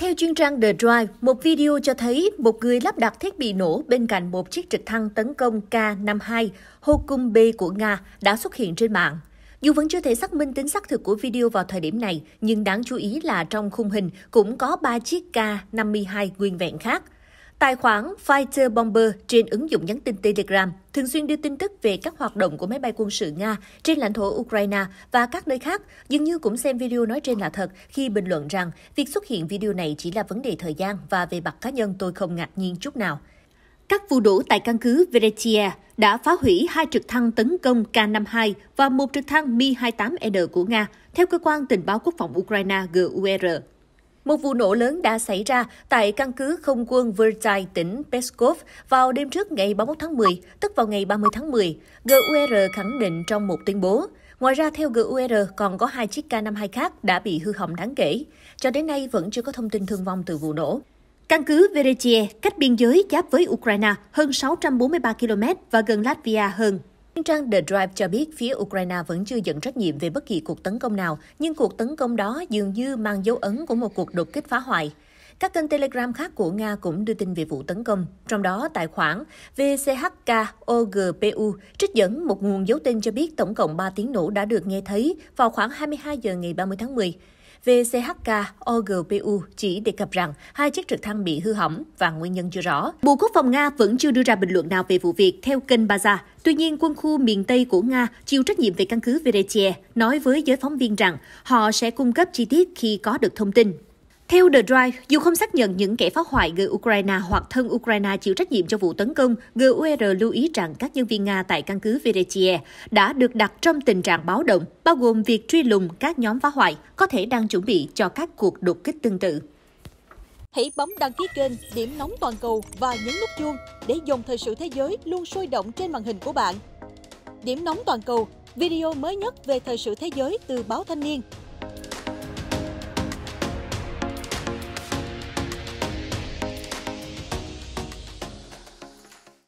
Theo chuyên trang The Drive, một video cho thấy một người lắp đặt thiết bị nổ bên cạnh một chiếc trực thăng tấn công K-52 Hokum B của Nga đã xuất hiện trên mạng. Dù vẫn chưa thể xác minh tính xác thực của video vào thời điểm này, nhưng đáng chú ý là trong khung hình cũng có ba chiếc K-52 nguyên vẹn khác – Tài khoản Fighter Bomber trên ứng dụng nhắn tin Telegram thường xuyên đưa tin tức về các hoạt động của máy bay quân sự Nga trên lãnh thổ Ukraine và các nơi khác, dường như cũng xem video nói trên là thật khi bình luận rằng việc xuất hiện video này chỉ là vấn đề thời gian và về mặt cá nhân tôi không ngạc nhiên chút nào. Các vụ đổ tại căn cứ Veretia đã phá hủy hai trực thăng tấn công K-52 và một trực thăng Mi-28N e của Nga, theo cơ quan tình báo quốc phòng Ukraine GUR. E một vụ nổ lớn đã xảy ra tại căn cứ không quân Vertai, tỉnh Peskov vào đêm trước ngày 31 tháng 10, tức vào ngày 30 tháng 10, GUR e khẳng định trong một tuyên bố. Ngoài ra, theo GUR, e còn có hai chiếc K-52 khác đã bị hư hỏng đáng kể. Cho đến nay, vẫn chưa có thông tin thương vong từ vụ nổ. Căn cứ Veretier cách biên giới giáp với Ukraine hơn 643 km và gần Latvia hơn trang The Drive cho biết phía Ukraine vẫn chưa nhận trách nhiệm về bất kỳ cuộc tấn công nào, nhưng cuộc tấn công đó dường như mang dấu ấn của một cuộc đột kích phá hoại. Các kênh Telegram khác của Nga cũng đưa tin về vụ tấn công, trong đó tài khoản VCHKOGPU trích dẫn một nguồn giấu tên cho biết tổng cộng 3 tiếng nổ đã được nghe thấy vào khoảng 22 giờ ngày 30 tháng 10. VCHK OGPU chỉ đề cập rằng hai chiếc trực thăng bị hư hỏng và nguyên nhân chưa rõ. Bộ Quốc phòng Nga vẫn chưa đưa ra bình luận nào về vụ việc theo kênh Baza. Tuy nhiên, quân khu miền Tây của Nga chịu trách nhiệm về căn cứ Vereche nói với giới phóng viên rằng họ sẽ cung cấp chi tiết khi có được thông tin. Theo The Drive, dù không xác nhận những kẻ phá hoại người Ukraine hoặc thân Ukraine chịu trách nhiệm cho vụ tấn công, GUR lưu ý rằng các nhân viên Nga tại căn cứ Verechie đã được đặt trong tình trạng báo động, bao gồm việc truy lùng các nhóm phá hoại có thể đang chuẩn bị cho các cuộc đột kích tương tự. Hãy bấm đăng ký kênh Điểm Nóng Toàn cầu và nhấn nút chuông để dòng thời sự thế giới luôn sôi động trên màn hình của bạn. Điểm Nóng Toàn cầu, video mới nhất về thời sự thế giới từ báo Thanh niên